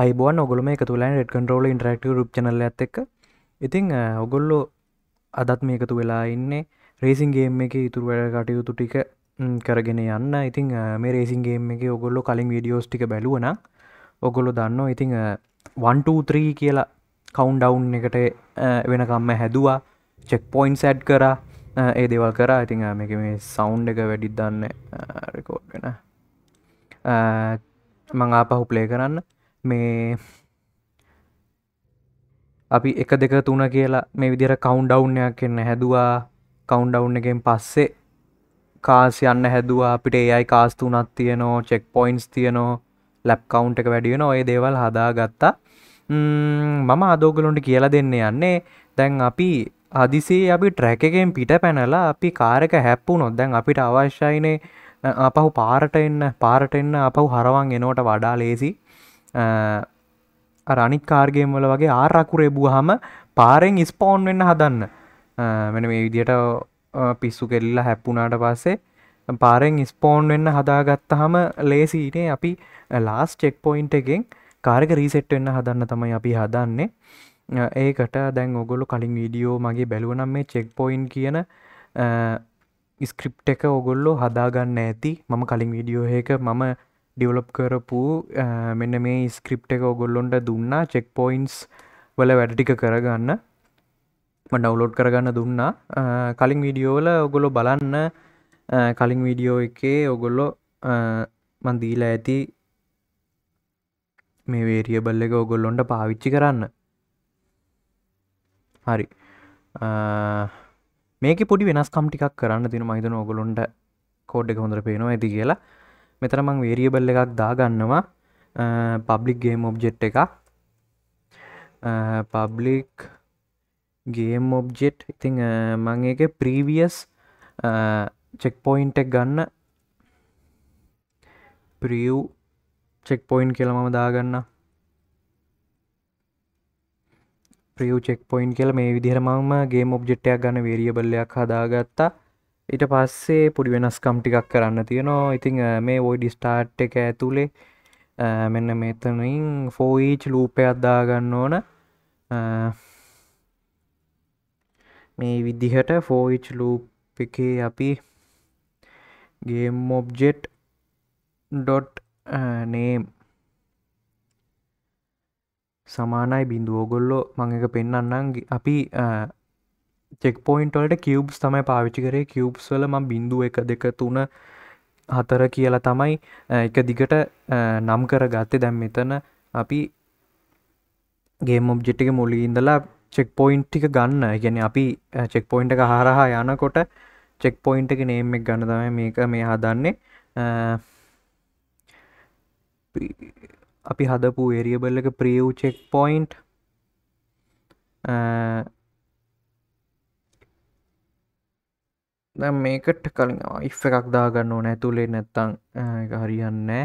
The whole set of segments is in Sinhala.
අයිබෝන් ඔගොලම එක තුලන් ෙඩ කන්ටරෝල ඉන්ටරක්ටව රුප් චනල ඇත්තෙක් ඉතිං ඔගොල්ලෝ අදත් මේකතු වෙලා ඉන්නේ රේසින්ගේ එක ඉතුරු වැඩ කටයුතු ටික කරගෙන යන්න ඉතිං මේ රේසින්ගේ එක ඔගොල්ලො කලින් විඩියෝස් ටික බැලුවන ඔගොලො දන්න ඉතිං 123 කියලා කවුන්් ඩවන්් එකට වෙනකම්ම හැදවා චෙක් පොයින් සැඩ් කරා ඒ දෙවල් කරා ඉතිං මේක මේ සෞන්් එක වැඩිත් දන්න රෙකෝඩ් වෙන මං ආපහු ප්ලේ කරන්න මේ අපි එක දෙක තුන කියලා මේ විදිර කවුන්්ඩවුන්යක් එන්න හැදවා කවුන්්ඩවුන් එකෙන් පස්සේ කාස් යන්න හැදවා අපිට ඒයි කාස් තුනත් තියනෝ චෙක් පොයින්ස් තියනෝ ලැප් කවුන්් එක වැඩියෙන ඔය දේවල් හදා ගත්තා මම අදෝගලොන්ට කියලා දෙන්න යන්නේ දැන් අපි අදිසේ අපි ට්‍රැක එකෙන් පිට පැනලා අපි කාරක හැප්පු නොත් දැන් අපිට අවශ්‍යයිනේ අපහු පාරට එන්න පාරට එන්න අපහු හරවන් එනෝට වඩා ලේසි අනිත් කාර්ගේම් වල වගේ ආරකුරේබූ හම පාරෙන් ඉස්පෝන් වෙන්න හදන්න මෙන මේ විදියට පිස්සු කෙල්ලා හැප්පුනාට පස්සේ පාරෙන් ස්පෝන් වෙන්න හදාගත්ත හම ලේසිනේ අපි ලාස් චෙක් පොයින්ට එකෙන් කාරක රීසෙට් වෙන්න හදන්න තමයි අපි හදන්නේ ඒකට දැන් ඔගොලු කලින් වීඩියෝ මගේ බැලුවනම් මේ චෙක් පොයින් කියන ස්ක්‍රිප් එක ඔගොල්ලො හදාගන්න ඇති මම කලින් වීඩියෝ ඒක මම ඩිවලොප් කරපු මෙන්න මේ ස්ක්‍රිප් එක ඔගොල්ලොන්ට දුන්නා චෙක් පොයින්ස් වල වැඩටික කරගන්න ඩවලෝඩ් කරගන්න දුන්නා කලින් විඩියෝවල ඔගොලො බලන්න කලින් විඩියෝ එකේ ඔගොල්ලො මන්දීලා ඇති මේ වේරියබල් එක ඔගොල්ලොන්ට පාවිච්චි කරන්න හරි මේක පොඩි වෙනස්කම් ටිකක් කරන්න තින මහිතන ඔගොලොන්ට කෝඩ් එක හොඳර පේනවා ඇති කියලා මෙතන මං වේරියබල් එකක් දාගන්නවා පබ්ලික් ගේම් ඔබ්ජෙට් එක පබ්ලික් ගේම් ඔබ්ජෙට් ඉතිං මං එක ප්‍රීවියස් චෙක් පොයින්ට එක් ගන්න ප්‍රියව් චෙක් පොයින්් කියල මම දාගන්න ප්‍රියව් චෙක් පොයින්් කියල මේ විදිහරමම ගේ ඔබ්ජෙට්ටයක් ගන්න වේරියබල්ලයක් හදාගත්තා ඊට පස්සේ පොඩි වෙනස්කම් ටිකක් කරන්න තියෙනවා ඉතිං මේ ඔයි ඩිස්ටාර්ට් එක ඇතුළේ මෙන්න මෙතනින් ෆෝයිච් ලූපයක් දාගන්න ඕන මේ විදිහට ෆෝයිච් ලූප් එකේ අපි ගේම් ඔබ්ජෙට් ඩොට් නේම් සමානයි බිඳුවෝගොල්ලෝ මං එක පෙන්න්නන්නගේ අපි චෙක් පොයින්ටොලට කිවබ්ස් තමයි පාවිච්චි කරේ කිවබ්ස් වල ම බිඳුව එක දෙක තුන හතර කියලා තමයි එක දිගට නම් කර ගත්තේ දැම් මෙතන අපි ගේ මොබ්ජෙට්ික මුලි ඉඳලා චෙක් පොයින්් ටික ගන්න ගැන අපි චෙක් පොයින්ට එක හරහා යනකොට චෙක් පොයින්ට එක නේම් එක ගන්න තම මේක මේ හදන්නේ අපි හදපු ඒරියබල්ල එක ප්‍රියව් චෙක් පොයින්ට් දැ මේකට කලින් ඉ් එකක් දාගන්න ඕන ඇතුළේ නැත්තං හරියන්න ඒ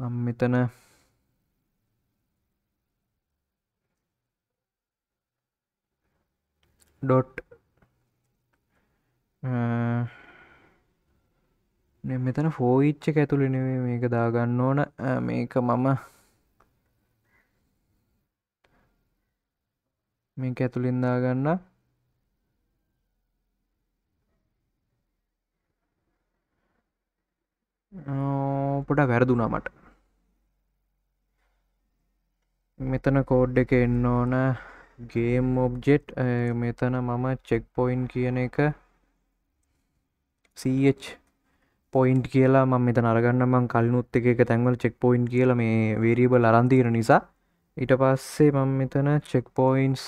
නම් මෙතන ඩොට් මෙතන ෆෝවිච්ච ඇතුළි නෙවේ මේක දාගන්න ඕන මේක මම මේක ඇතුළින් දාගන්න පොඩා වැරදුනා මට මෙතන කෝඩ් එක එන්න ඕන ගේම් ඔබ්ජෙට් මෙතන මම චෙක් පොයින් කියන එක සH පොයින්් කියලා ම මෙත අරගන්න මං කල්නුත් එක තැන්වල් චෙක් පොයින්් කියල මේ වේරීබ ලරන්තීර නිසා ඊට පස්සේ මම මෙතන චෙක් පොයින්ස්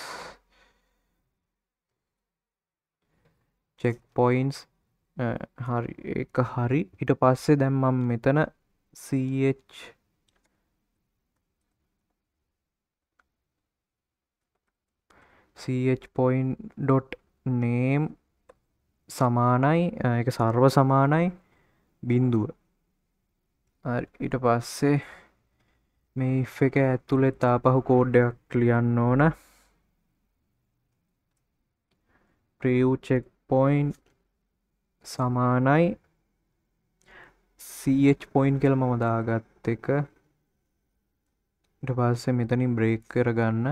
චෙක් පොයින්ස් හරි එක හරි ඉට පස්සේ දැම් මම මෙතන CH ch.name සමානයි එක සර්ව සමානයි බින්දුව ඊට පස්සේ මේ එක ඇතුළෙ තාපහු කෝඩ්ඩයක් ලියන්න ඕන ප්‍රියව් චෙක් පොයින්් සමානයි සH පොයින්් කෙල මම දාගත් එක ට පස්සේ මෙතනින් බ්‍රේක් කරගන්න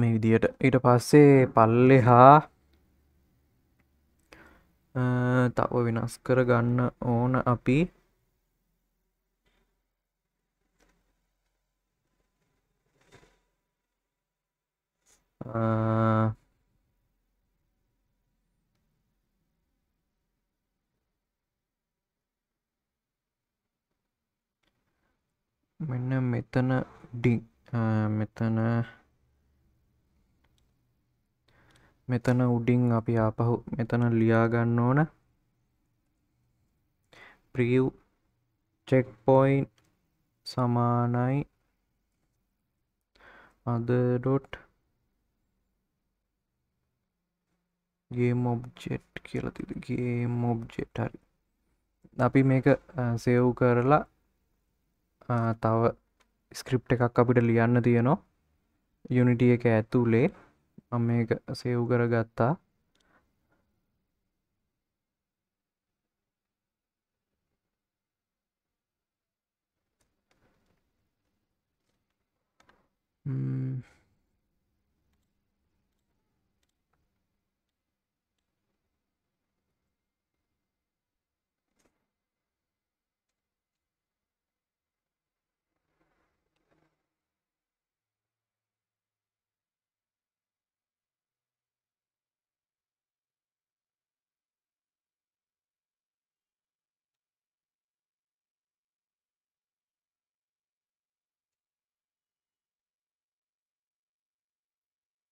මේ විදියට ඊට පස්සේ පල්ලෙ හා තව වෙනස් කර ගන්න ඕන අපි Uh, මෙන්න මෙතන ඩි uh, මෙතන මෙතන උඩින් අපි ආපහු මෙතන ලියාගන්න ඕන ප්‍රියව් චෙක් පොයින් සමානයි අදඩොට් ගේ මොබ්ජෙට් කියලා තිගේ මොබ්ජෙට් හරි අපි මේක සෙව් කරලා තව ස්ක්‍රිප් එකක් අපිට ලියන්න තියෙනවා යුනිටිය එක ඇතුලේ මම මේක සෙව් කර ගත්තා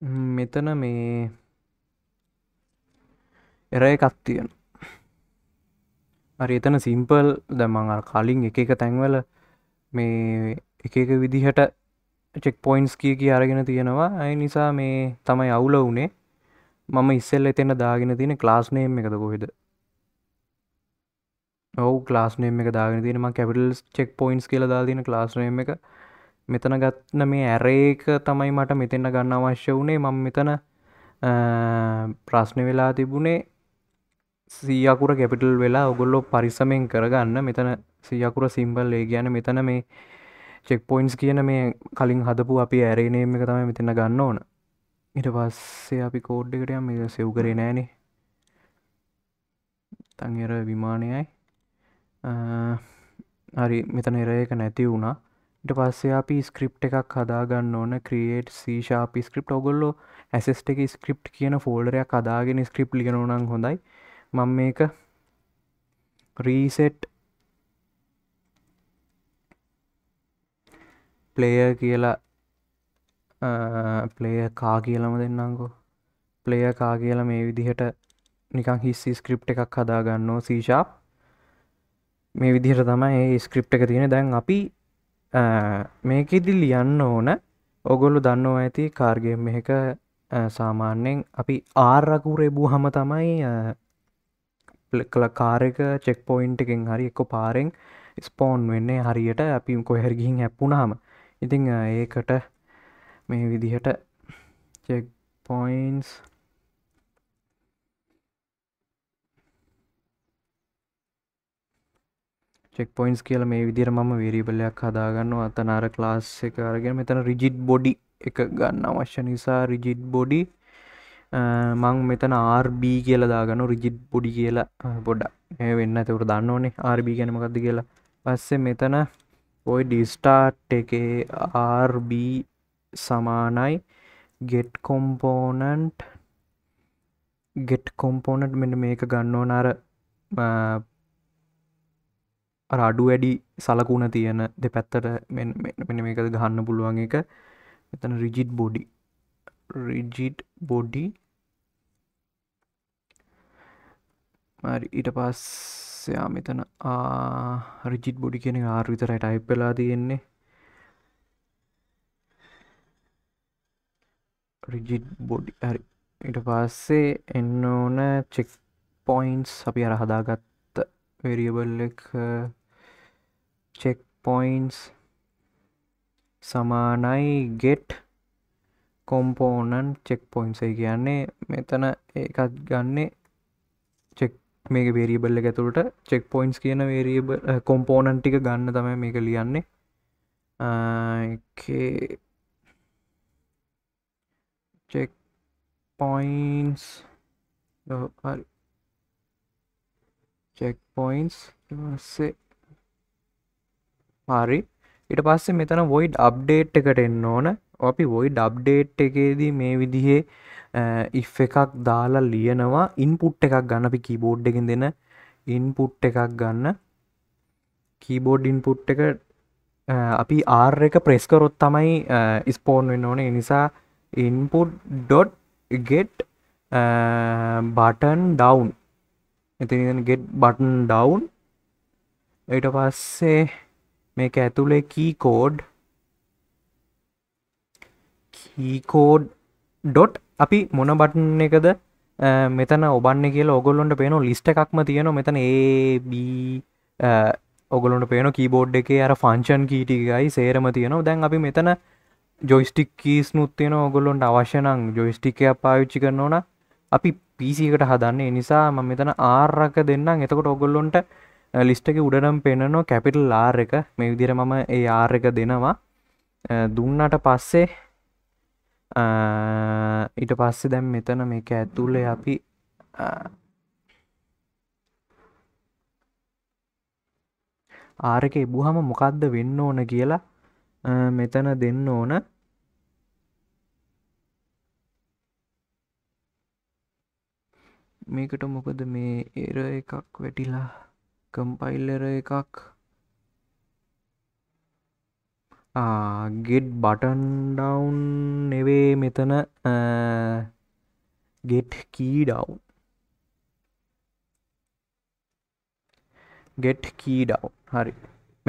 මෙතන මේ එර එකක් තියෙන හරි එතන සිම්පල් දැමං කලින් එක එක තැන්වල මේ එක එක විදිහට චෙක් පොයින්ස් කිය කිය අරගෙන තියෙනවා ඇයි නිසා මේ තමයි අවුල වුනේ මම ඉස්සෙල් එතෙන දාගෙන තියෙන ක්ලාස් නේම් එකද කොහෙද ඔවු ක්ලාස් නේම් එක දාගෙන තියෙනම කැපිටල් චෙක් පොයින්ස් කියලා දා තියෙන ක්ලාස් නේම් එක මෙතන ගත්න මේ ඇරේක තමයි මට මෙතෙන්ට ගන්න අවශ්‍ය වුණේ මං මෙතන ප්‍රශ්න වෙලා තිබුණේ සීයකුර කැපිටල් වෙලා ඔගොල්ලො පරිසමෙන් කරගන්න මෙතන සීයකුර සිම්බල් ඒ ගැන මෙතන මේ චෙක් පොයින්ස් කියන මේ කලින් හදපු අපි ඇරේනේම එක තමයි මෙතන ගන්න ඕන ඉට පස්සේ අපි කෝඩ් එකට මේ සෙව් කරේ නෑනේ තංර විමානයයි හරි මෙතන එර එක නැති වුණා ට පස්සේ අපි ස්ක්‍රප් එකක් හදාගන්න ඕන ක්‍රියේට් සීශාප ස්ක්‍රප් ඔගොල්ලො ඇසෙස්ට එක ස්ක්‍රප් කියන ෆෝල්ඩරයක් අදාගෙන ස්ක්‍රප් ලිගෙනනම් හොඳයි මං මේක රීසෙට් පලේය කියලා පලේය කා කියලම දෙන්නංකෝ පලේය කා කියලා මේ විදිහට නිකං හිස්සි ස්ක්‍රප් එකක් හදාගන්නෝ සීශාප් මේ විදිහට තමයි ඒ ස්ක්‍රප් එක තියෙන දැන් අපි මේකෙදි ලියන්න ඕන ඔගොලු දන්නෝ ඇති කාර්ගම් එක සාමාන්‍යයෙන් අපි ආර්රකුරෙබූ හම තමයි කළ කාරක චෙක් පොයින්ට් එකෙන් හරි එක්ක පාරෙන් ස්පෝන් වෙන්නේ හරියට අපි කොහැරගිහින් හැප්පුුණාම ඉතිං ඒකට මේ විදිහට චෙක් පොයින්ස් චෙක් පොයින්ස් කියල මේ විදිර මම වේරීබලයක් හදාගන්නවා අතනාර ක්ලාස් එක අරගෙන මෙතන රිජිට් බොඩි එක ගන්න අවශ්‍ය නිසා රිජිට් බොඩි මං මෙතන RB කියල දාගනු රිජිට් බොඩි කියලා පොඩ මේ වෙන්න ඇතවට දන්න ඕනේ RB ගැනමකක්ද කියලා පස්සේ මෙතන ඔයි ඩිස්ටාට් එකේ RB සමානයි ගෙට් කොම්පෝනන්ට් ගෙට් කොම්පෝනට් මෙන්න මේක ගන්න ඕන අර අඩු වැඩි සලකුණ තියෙන දෙ පැත්තට මෙන මේකද ගහන්න පුළුවන් එක එතන රිජිට් බොඩි රිජිට් බොඩි ඊට පස්සයා මෙතන රිජිට් බොඩි කියෙන ආර් විතරයි ටයිප් වෙලා තියෙන්නේ රිජිට් බොඩි හරි ඉට පස්සේ එන්න ඕන චෙක් පොයින්ස් අපි අරහදාගත්ත වෙරියබල් එක චෙක් පොයින්ස් සමානයි ගෙට් කොම්පෝනන් චෙක් පොයින්සේ කියන්නේ මෙතන ඒකත් ගන්නේ චෙක් මේක වේරියබල්ල ඇතුළට චෙක් පොයින්ස් කියන වේරියබ කොම්පෝනන් ටික ගන්න තම මේක ලියන්නේ චෙක් පොයින්ස් චෙක් පොයින්ස් සේ හරි ඉට පස්සේ මෙතන වොයිඩ් අප්ඩේට් එකට එන්න ඕන අපි වොයිඩ් අප්ඩේට් එකේදී මේ විදිහේ ඉ් එකක් දාලා ලියනවා ඉන්පුට් එකක් ගන්න අපි කීබෝඩ් එකෙන් දෙන ඉන්පුට් එකක් ගන්න කීබෝඩ් ඉන්පුට් එක අපි ආර් එක ප්‍රෙස්කරොත් තමයි ස්පෝන් වෙන්න ඕන නිසා input dot get button down එතිගෙට් බටන් ඩවන් ඊට පස්සේ මේක ඇතුලේ කීකෝඩ් කීකෝඩ් ඩොට් අපි මොන බටන් එකද මෙතන ඔබන්න කියලා ඔගොල්ලොන්ට පේන ලිස්ට එකක්ම තියෙන මෙතන ඒබ ඔගොලොට පේන කීබෝඩ් එක අර ෆංචන් කීටිකයි සේරම තියනවා දැන් අපි මෙතන ජොයිස්ටික් කීස් නුත් තියෙන ඔගොල්ලොන්ට අවශ්‍යනං ජොයිස්ටික පාවිච්චි කරන්න ඕන අපි පිසිකට හදන්න නිසා ම මෙතන ආරක දෙන්නම් එතකොට ඔගොල්ලොන්ට ලිස්ටක උඩනම් පෙනනෝ කැපිටල් ආර් එක මේ විදිර මම ඒ ආර් එක දෙනවා දුන්නට පස්සේ ඊට පස්සේ දැම් මෙතන මේක ඇතුලේ අපි ආරක එබුහම මොකක්ද වෙන්න ඕන කියලා මෙතන දෙන්න ඕන මේකට මොකද මේ ඒර එකක් වැටිලා කම්පයිල්ලර එකක් ගෙට් බටන් ඩවුන් නෙවේ මෙතන ගෙට් කී ඩව් ගෙට් කී ඩව් හරි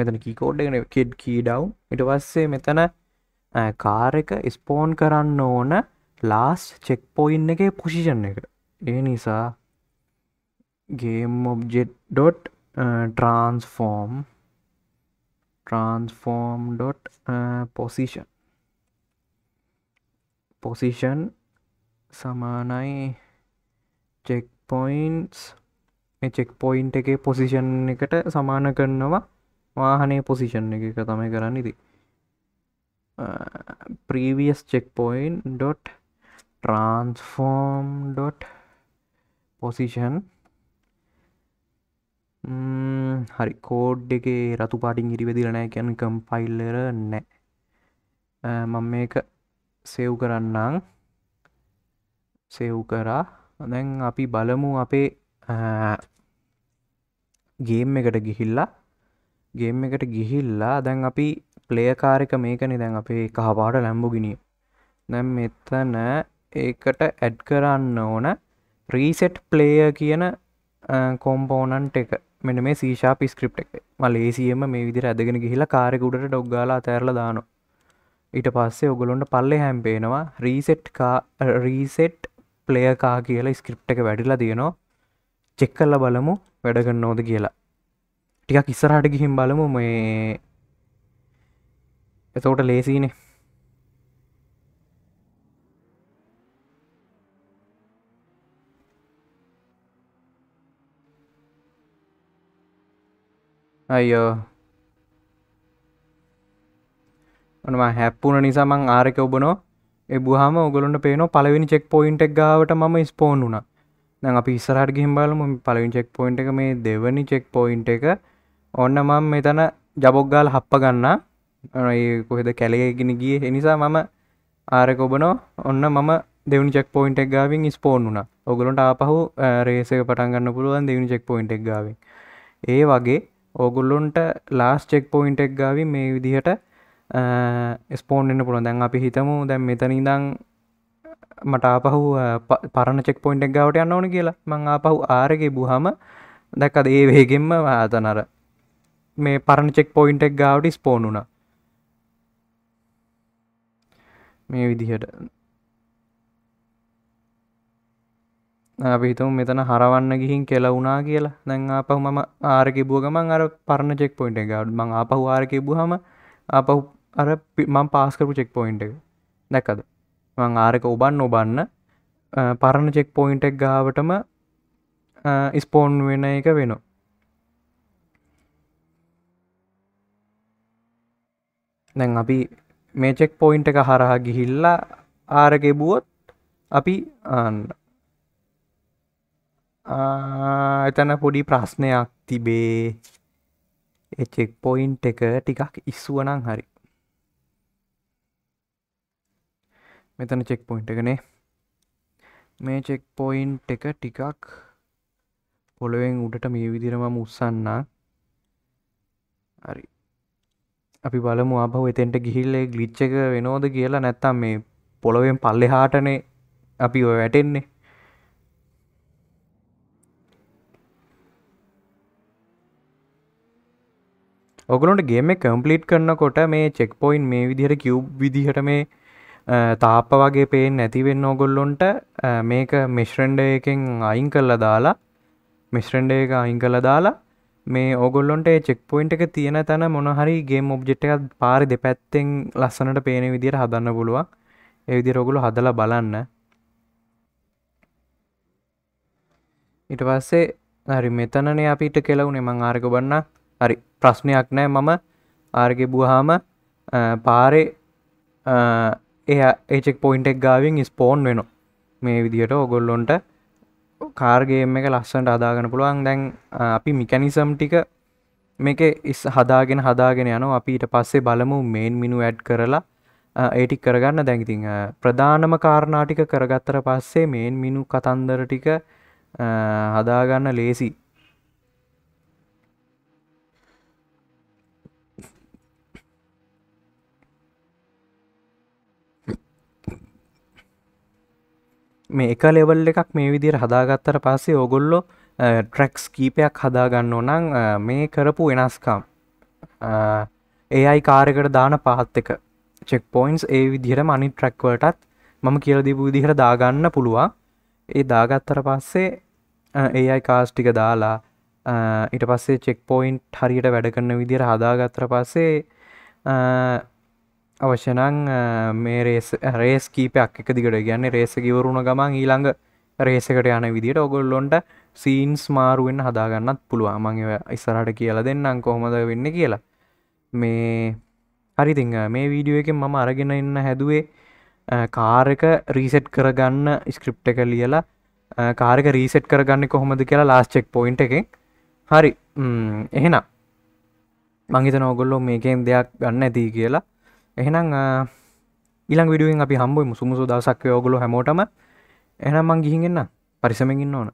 මෙතන කීකෝඩ්ගෙන කෙඩ් කී ඩව් ඉට පස්සේ මෙතන කාර එක ස්පෝන් කරන්න ඕන ලාස් චෙක් පොයින් එක පොසිෂන් එක ඒ නිසා game object dot uh, transform transform dot uh, position position සමානයි චෙක් පොයින්ස් මේ චෙක් පොයින්් එකේ පොසිෂන් එකට සමාන කරනවා වාහනේ පොසිෂන් එක තමයි කරන්න ඉති previous checkpoint dot transform dot position හරි කෝඩ් එක රතු පාටින් ඉරිවෙදිලනෑ කියැන කම්පයිල්ලර නෑ මම මේක සෙව් කරන්නම් සෙව් කරා දැන් අපි බලමු අපේ ගේම් එකට ගිහිල්ලා ගේම් එකට ගිහිල්ලා දැන් අපි ප්ලේකාරක මේකනි දැන් අපේ කහපාට ලැම්බු ගිනිය දැම් මෙතන ඒකට ඇඩ් කරන්න ඕන රීසෙට් ප්ලේය කියන කොම්පෝනන්ට් එක මෙන මේ සීශාප ස්ක්‍රප් එක මල් ඒසියම මේ විදිර ඇදගෙන ගිහිලා කාරෙකුඩට ඩොක්්ගාලා තැරල දානවා ඊට පස්සේ ඔගොලොන්ට පල්ලෙ හැම්පේනවා රීසෙට් රීසෙට් ප්ලේයකා කියලා ස්ක්‍රප් එක වැඩිලා තියෙනවා චෙක් කල්ල බලමු වැඩගන්න ඕෝද කියලා ටිකක් ඉස්සරහට ගිහිම් බලමු මේ එතෝට ලේසිනේ අයියෝ ම හැප්පුන නිසා මං ආරක ඔබනෝ එබහම ඔගලන්ට පේන පලවිනි චෙක් පොයින්ට එක් ගාවට ම ස්පෝන් වුණ දැන් අපි ඉස්සරහට ගිහින් බලමු පළවෙනි චෙක් පොයින්ට් එක මේ දෙවෙනි චෙක් පොයින්ට් එක ඔන්න මම මෙතන ජබොක් ගාලා හප්ප ගන්න ඒ කොහෙද කැලේගෙන ගියේ ඒ නිසා මම ආරක ඔබනෝ ඔන්න මම දෙවෙනි චෙක් පොයින්ට් එක ගාවින් ස්පෝන් වුණා. ඔයගලන්ට ආපහු රේස් එක පටන් ගන්න පුළුවන් දෙවෙනි චෙක් පොයින්ට් එක ගාවින්. ඒ වගේ ඕගුල්ලොන්ට ලාස් චෙක් පොයින්ට එක් ගාවි මේ විදිහට ස්පෝන්න්න පුළුව දැන් අපි හිතමු දැන් මෙතනිදං මට අපහු පරණ චෙක් පොයින්ට එක් ගවට යන්න ඕන කියලා මං අපහු ආරගෙ බුහම දැක්කද ඒ වේගෙන්ම ආතනර මේ පරණ චෙක් පොයින්ට එක් ගාවට ස්පෝනුනා මේ විදිහට අපිහිතම මෙතන හරවන්න ගිහින් කෙලවුනා කියලා දැන් ආපහු මම ආරකිබුව ගමන් අර පරණ චෙක් පොයින්ට එක මං ආපහු ආරකිබු හම ආපහු අර මං පාස්කරපු චෙක් පොයින්ට එක දැක්කද මං ආරක ඔබන්න ඔබන්න පරණ චෙක් පොයින්ට එක් ගාවටම ස්පෝන් වෙන එක වෙනවා දැන් අපි මේ චෙක් පොයින්ට එක හරහා ගිහිල්ලා ආරගෙබුවොත් අපි ආන්න එතන පොඩි ප්‍රශ්නයක් තිබේ එචෙක් පොයින්් එක ටිකක් ඉස්සුවනං හරි මෙතන චෙක් පොයින්් එකනේ මේ චෙක් පොයින්් එක ටිකක් පොළොවෙන් උඩට මේ විදිරම උත්සන්න හරි අපි බලමු අපහු එතෙන්ට ගිහිල්ලේ ගලිච්ච එක වෙනෝද කියලා නැත්තම් මේ පොළොවෙන් පල්ලෙ හාටනේ අපි වැටෙන්නේ ඔගලොන්ට ගේම කම්පලිට් කරන්නකොට මේ චෙක් පොයින් මේ විදිහට කිව් විදිහට මේ තාප්ප වගේ පේෙන් නැතිවෙන්න ඔගොල්ලොන්ට මේක මිශ්‍රෙන්ඩ එකෙන් අයින් කරලා දාලා මිශ්‍රෙන්ඩ එක අයින් කළ දාලා මේ ඔගොල්ලොන්ට චෙක් පොයින්ට එක තියෙන තැන මොනහරි ගේ ඔබ්ජෙට් එකත් පාරි දෙපැත්තෙන් ලස්සනට පේන විදිට හදන්න පුළුවන් එවිදි රොගුලු හදලා බලන්න ඉට පස්සේ හරි මෙතනනේ අපිට කෙලවුනේ මං ආර්ක බන්නක් හරි ප්‍රශ්නයක් නෑ මම ආර්ගෙබුහාම පාරේ එය ඒචෙක් පොයින්ටෙක් ගාවින් ස්පෝන් වෙන මේ විදිහට ඔගොල්ලොන්ට කාර්ගේම එක ලස්සන්ට අදාගන පුළුවන් දැන් අපි මිකැනිසම් ටික මේක ඉස් හදාගෙන හදාගෙන යන අපිට පස්සේ බලමු මේන් මිනු ඇඩ් කරලා ඒටික් කරගන්න දැන්ඉතිං ප්‍රධානම කාරණාටික කරගත්තර පස්සේ මේන් මිනු කතන්දර ටික හදාගන්න ලේසි මේ එක ලෙවල් එකක් මේ විදිර හදාගත්තර පස්සේ ඔගොල්ලො ට්‍රැක්ස් කීපයක් හදාගන්න ඕනං මේ කරපු වෙනස්කම් ඒ අයි කාරකට දාන පහත් එක චෙක් පොයින්ස් ඒ විදිහට මනි ට්‍රැක්වටත් මම කියලදිපු විදිහට දාගන්න පුළුවන් ඒ දාගත්තර පස්සේ ඒ අයි කාස් ටික දාලා ඊට පස්සේ චෙක් පොයින්් හරියට වැඩ කරන්න විදිර හදාගත්තර පස්සේ අවශ්‍යනං මේ රේස් රේස් කීපයක් එක දිගට ගැන්න රේස කිවරුණ ගමන් ඊළඟ රේසකට යන විදිට ඔගොල්ලොන්ට සීන්ස් මාරුවෙන් හදාගන්නත් පුළුව මං ඉස්සරට කියලා දෙන්නම් කොහොමද වෙන්න කියලා මේ හරිතිං මේ වීඩියෝ එක මම අරගෙන එන්න හැදුවේ කාරක රීසෙට් කරගන්න ස්ක්‍රිප්ට එක ලියලා කාරක රීසෙට් කරගන්න කොහොමද කියලා ලාස්චෙක් පොයින්ට එකෙන් හරි එහෙනම් මංහිත නොගොල්ලෝ මේකෙන් දෙයක් ගන්න ඇති කියලා එහෙනම් ඉළං විඩුවෙන් අපි හම්බුව මුසුමුසු දසක්ක යෝගුලු හැමෝටම එහනම් මං ගිහින්න්න පරිසමෙන්න්න ඕන